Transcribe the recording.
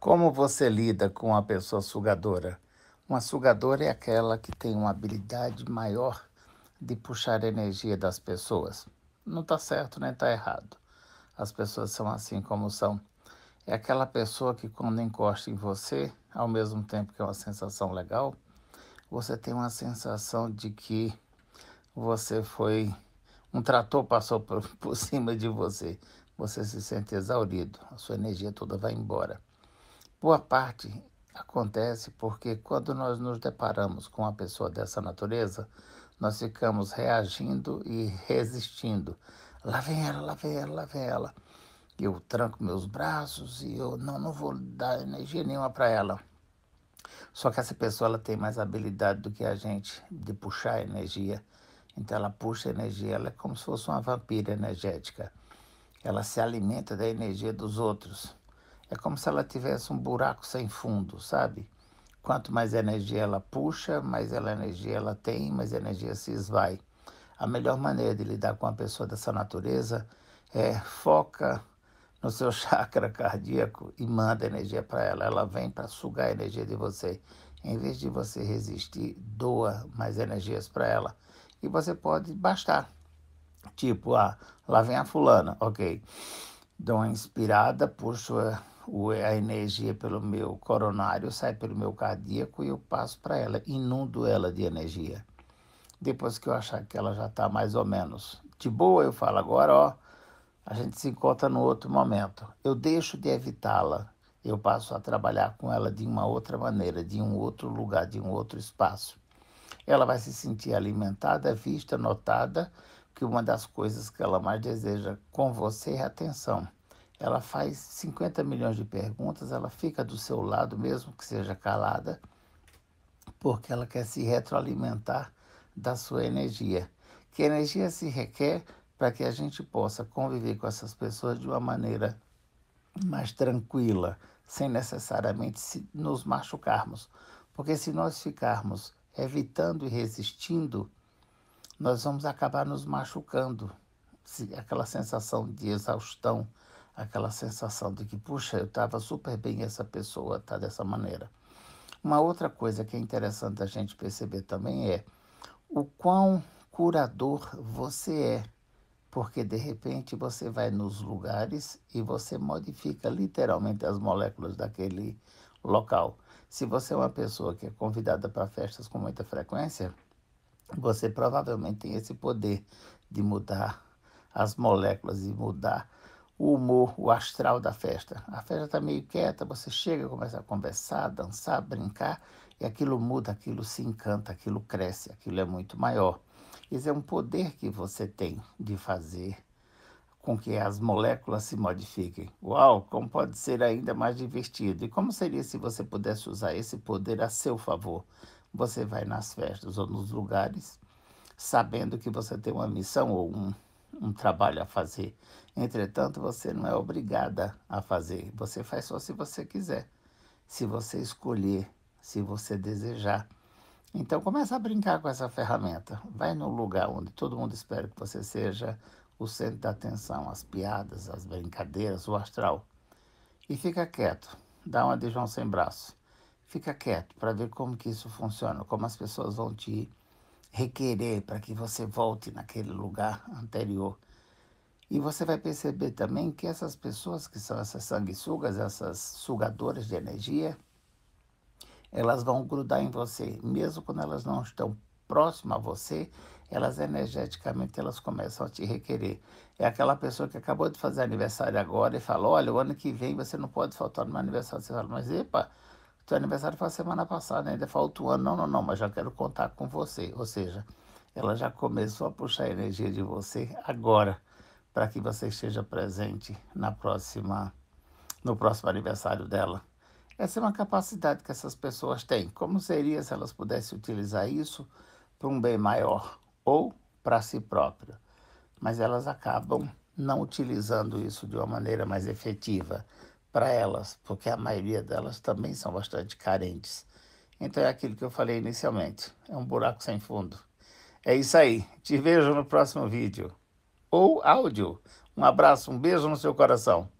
Como você lida com a pessoa sugadora? Uma sugadora é aquela que tem uma habilidade maior de puxar a energia das pessoas. Não está certo nem está errado. As pessoas são assim como são. É aquela pessoa que, quando encosta em você, ao mesmo tempo que é uma sensação legal, você tem uma sensação de que você foi. Um trator passou por, por cima de você. Você se sente exaurido, a sua energia toda vai embora. Boa parte acontece porque quando nós nos deparamos com uma pessoa dessa natureza, nós ficamos reagindo e resistindo. Lá vem ela, lá vem ela, lá vem ela. Eu tranco meus braços e eu não, não vou dar energia nenhuma para ela. Só que essa pessoa ela tem mais habilidade do que a gente de puxar energia. Então ela puxa energia, ela é como se fosse uma vampira energética. Ela se alimenta da energia dos outros. É como se ela tivesse um buraco sem fundo, sabe? Quanto mais energia ela puxa, mais ela energia ela tem, mais energia se esvai. A melhor maneira de lidar com uma pessoa dessa natureza é foca no seu chakra cardíaco e manda energia para ela. Ela vem para sugar a energia de você. Em vez de você resistir, doa mais energias para ela. E você pode bastar. Tipo, ah, lá vem a fulana, ok. Dou uma inspirada, puxo a energia pelo meu coronário, sai pelo meu cardíaco e eu passo para ela, inundo ela de energia. Depois que eu achar que ela já está mais ou menos de boa, eu falo agora, ó, a gente se encontra no outro momento. Eu deixo de evitá-la, eu passo a trabalhar com ela de uma outra maneira, de um outro lugar, de um outro espaço. Ela vai se sentir alimentada, vista, notada, que uma das coisas que ela mais deseja com você é atenção. Ela faz 50 milhões de perguntas, ela fica do seu lado, mesmo que seja calada, porque ela quer se retroalimentar da sua energia. Que energia se requer para que a gente possa conviver com essas pessoas de uma maneira mais tranquila, sem necessariamente nos machucarmos. Porque se nós ficarmos evitando e resistindo, nós vamos acabar nos machucando. Aquela sensação de exaustão, aquela sensação de que, puxa, eu estava super bem essa pessoa está dessa maneira. Uma outra coisa que é interessante a gente perceber também é o quão curador você é, porque de repente você vai nos lugares e você modifica literalmente as moléculas daquele local. Se você é uma pessoa que é convidada para festas com muita frequência, você provavelmente tem esse poder de mudar as moléculas e mudar o humor, o astral da festa. A festa está meio quieta, você chega, começa a conversar, dançar, brincar, e aquilo muda, aquilo se encanta, aquilo cresce, aquilo é muito maior. Isso é um poder que você tem de fazer com que as moléculas se modifiquem. Uau, como pode ser ainda mais divertido! E como seria se você pudesse usar esse poder a seu favor? Você vai nas festas ou nos lugares sabendo que você tem uma missão ou um um trabalho a fazer. Entretanto, você não é obrigada a fazer. Você faz só se você quiser, se você escolher, se você desejar. Então, começa a brincar com essa ferramenta. Vai no lugar onde todo mundo espera que você seja o centro da atenção, as piadas, as brincadeiras, o astral. E fica quieto. Dá uma de João sem braço. Fica quieto para ver como que isso funciona, como as pessoas vão te requerer para que você volte naquele lugar anterior. E você vai perceber também que essas pessoas que são essas sanguessugas, essas sugadoras de energia, elas vão grudar em você, mesmo quando elas não estão próximas a você, elas energeticamente elas começam a te requerer. É aquela pessoa que acabou de fazer aniversário agora e fala, olha, o ano que vem você não pode faltar no meu aniversário. Você fala, mas epa, seu aniversário foi a semana passada, ainda falta um ano. Não, não, não, mas já quero contar com você. Ou seja, ela já começou a puxar a energia de você agora, para que você esteja presente na próxima, no próximo aniversário dela. Essa é uma capacidade que essas pessoas têm. Como seria se elas pudessem utilizar isso para um bem maior ou para si próprio? Mas elas acabam não utilizando isso de uma maneira mais efetiva para elas, porque a maioria delas também são bastante carentes. Então é aquilo que eu falei inicialmente: é um buraco sem fundo. É isso aí. Te vejo no próximo vídeo ou áudio. Um abraço, um beijo no seu coração.